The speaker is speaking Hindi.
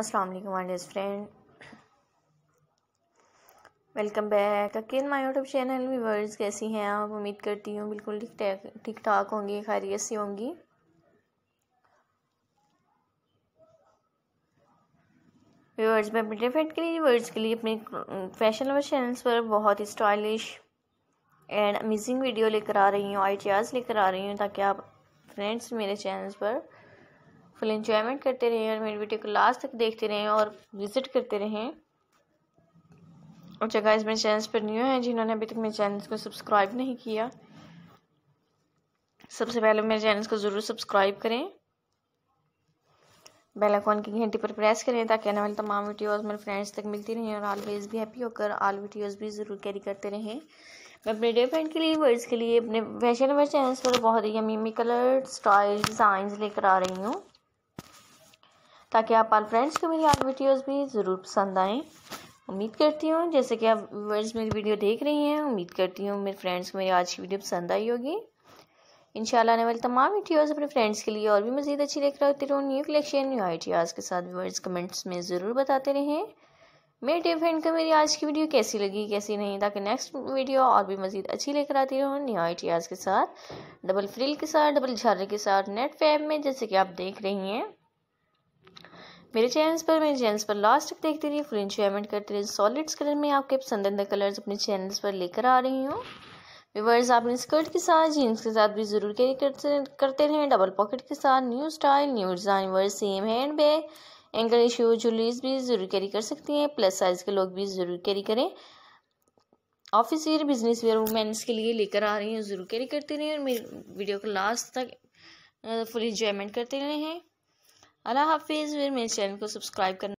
अस्सलाम वालेकुम my dear friend welcome back again my YouTube channel viewers कैसी हैं आप उम्मीद करती हूँ बिल्कुल ठीक ठाक ठीक ठाक होंगी खैरियत सी होंगी व्यूवर्स मैं अपने डिफरेंट के लिए व्यूवर्स के लिए अपने फैशन और चैनल्स पर बहुत ही स्टाइलिश एंड अमेजिंग वीडियो लेकर आ रही हूँ आइडियाज़ लेकर आ रही हूँ ताकि आप फ्रेंड्स मेरे चैनल्स पर फुल इंजॉयमेंट करते रहें और मेरी वीडियो को लास्ट तक देखते रहें और विज़िट करते रहें और जगह इस मेरे चैनल पर न्यू हैं जिन्होंने अभी तक मेरे चैनल को सब्सक्राइब नहीं किया सबसे पहले मेरे चैनल को ज़रूर सब्सक्राइब करें बेल आइकॉन की घंटी पर प्रेस करें ताकि आने वाली तमाम वीडियोस मेरे फ्रेंड्स तक मिलती रहें और ऑलवेज़ भी हैप्पी होकर ऑल वीडियोस भी ज़रूर कैरी करते रहें मैं अपने डे फ्रेंड के लिए वर्ड्स के लिए अपने फैशन नंबर तो चैनल्स पर बहुत ही यमी कलर स्टाइल डिज़ाइन लेकर आ रही हूँ ताकि आप आल फ्रेंड्स को मेरी आल वीडियोस भी ज़रूर पसंद आएँ उम्मीद करती हूँ जैसे कि आप व्यूवर्स मेरी वीडियो देख रही हैं उम्मीद करती हूँ मेरे फ्रेंड्स को मेरी आज की वीडियो पसंद आई होगी इन आने वाली तमाम वीडियोज़ अपने फ्रेंड्स के लिए और भी मज़ीद अच्छी देख रहा होती रहो न्यू कलेक्शन न्यू आइडियाज़ के साथ व्यूवर्स कमेंट्स में ज़रूर बताते रहें मेरे डे फ्रेंड को मेरी आज की वीडियो कैसी लगी कैसी नहीं ताकि नेक्स्ट वीडियो और भी मज़ीद अच्छी लेकर आती रहूँ न्यू आइडियाज़ के साथ डबल फ्रिल के साथ डबल झारे के साथ नेट फैब में जैसे कि आप देख रही हैं मेरे चैनल्स पर मेरे चैनल्स पर लास्ट तक देखते रहिए फुल इंजॉयमेंट करते रहिए सॉलिड्स कलर में आपके पसंदीदा कलर्स अपने चैनल्स पर लेकर आ रही हूँ विवर्स आपने स्कर्ट के साथ जीन्स के साथ भी ज़रूर कैरी करते करते रहें डबल पॉकेट के साथ न्यू स्टाइल न्यू डिज़ाइन वर्स सेम हैंड बैग एंकल इशू जूलीस भी ज़रूर कैरी कर सकती हैं प्लस साइज़ के लोग भी ज़रूर कैरी करें office wear business wear women's के लिए लेकर आ रही हूँ ज़रूर कैरी करते रहें और मेरी वीडियो को लास्ट तक फुल इंजॉयमेंट करते रहें अल्लाह हाफिज़ मेरे चैनल को सब्सक्राइब करना